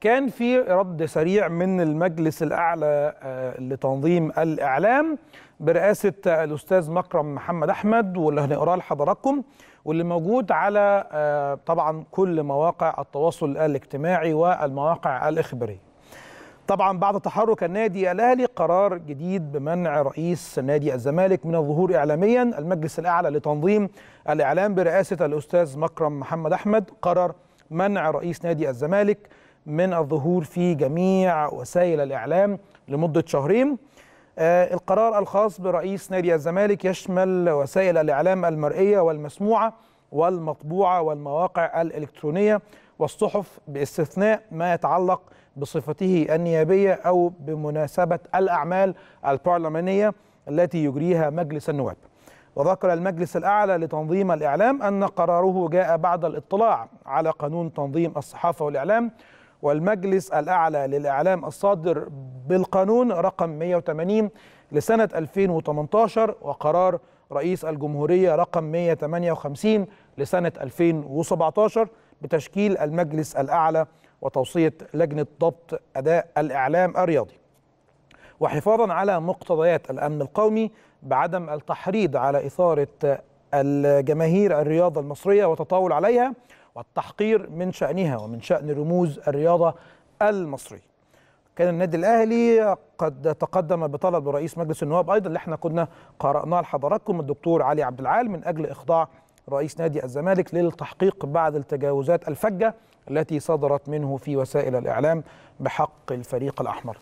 كان في رد سريع من المجلس الاعلى آه، لتنظيم الاعلام برئاسه الاستاذ مكرم محمد احمد واللي هنقراه لحضراتكم واللي موجود على آه، طبعا كل مواقع التواصل الاجتماعي والمواقع الاخباريه. طبعا بعد تحرك النادي الاهلي قرار جديد بمنع رئيس نادي الزمالك من الظهور اعلاميا المجلس الاعلى لتنظيم الاعلام برئاسه الاستاذ مكرم محمد احمد قرر منع رئيس نادي الزمالك من الظهور في جميع وسائل الإعلام لمدة شهرين آه، القرار الخاص برئيس نادي الزمالك يشمل وسائل الإعلام المرئية والمسموعة والمطبوعة والمواقع الإلكترونية والصحف باستثناء ما يتعلق بصفته النيابية أو بمناسبة الأعمال البرلمانية التي يجريها مجلس النواب وذكر المجلس الأعلى لتنظيم الإعلام أن قراره جاء بعد الاطلاع على قانون تنظيم الصحافة والإعلام والمجلس الأعلى للإعلام الصادر بالقانون رقم 180 لسنة 2018 وقرار رئيس الجمهورية رقم 158 لسنة 2017 بتشكيل المجلس الأعلى وتوصية لجنة ضبط أداء الإعلام الرياضي وحفاظا على مقتضيات الأمن القومي بعدم التحريض على إثارة الجماهير الرياضة المصرية وتطاول عليها والتحقير من شأنها ومن شأن رموز الرياضة المصري كان النادي الأهلي قد تقدم بطلب رئيس مجلس النواب أيضا اللي احنا كنا قرأناه لحضراتكم الدكتور علي عبد العال من أجل إخضاع رئيس نادي الزمالك للتحقيق بعد التجاوزات الفجة التي صدرت منه في وسائل الإعلام بحق الفريق الأحمر